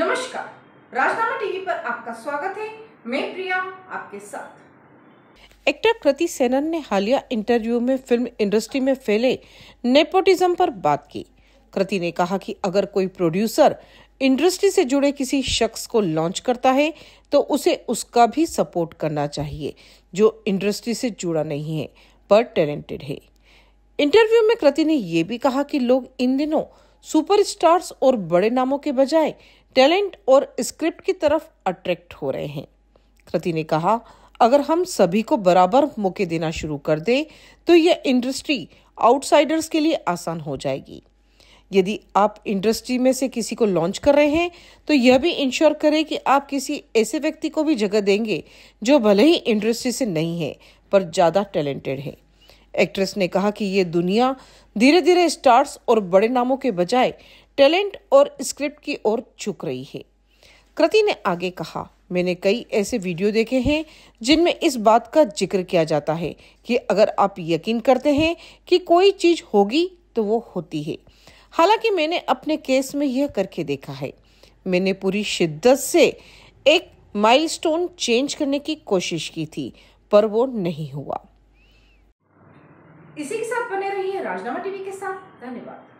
नमस्कार राजनामा टीवी पर आपका स्वागत है मैं प्रिया आपके साथ एक्टर कृति सेनन ने हालिया इंटरव्यू में फिल्म इंडस्ट्री में फैले नेपोटिज्म पर बात की कृति ने कहा कि अगर कोई प्रोड्यूसर इंडस्ट्री से जुड़े किसी शख्स को लॉन्च करता है तो उसे उसका भी सपोर्ट करना चाहिए जो इंडस्ट्री से जुड़ा नहीं है पर टैलेंटेड है इंटरव्यू में कृति ने यह भी कहा कि लोग इन दिनों सुपरस्टार्स और बड़े नामों के बजाय टैलेंट और स्क्रिप्ट की तरफ अट्रैक्ट हो रहे हैं कृति ने कहा अगर हम सभी को बराबर मौके देना शुरू कर दें तो यह इंडस्ट्री आउटसाइडर्स के लिए आसान हो जाएगी यदि आप इंडस्ट्री में से किसी को लॉन्च कर रहे हैं तो यह भी इंश्योर करें कि आप किसी ऐसे व्यक्ति को भी जगह देंगे जो भले ही इंडस्ट्री से नहीं है पर ज़्यादा टैलेंटेड है एक्ट्रेस ने कहा कि ये दुनिया धीरे धीरे स्टार्स और बड़े नामों के बजाय टैलेंट और स्क्रिप्ट की ओर झुक रही है कृति ने आगे कहा मैंने कई ऐसे वीडियो देखे हैं जिनमें इस बात का जिक्र किया जाता है कि अगर आप यकीन करते हैं कि कोई चीज होगी तो वो होती है हालांकि मैंने अपने केस में यह करके देखा है मैंने पूरी शिद्दत से एक माइलस्टोन चेंज करने की कोशिश की थी पर वो नहीं हुआ इसी के साथ बने रहिए राजनामा टीवी के साथ धन्यवाद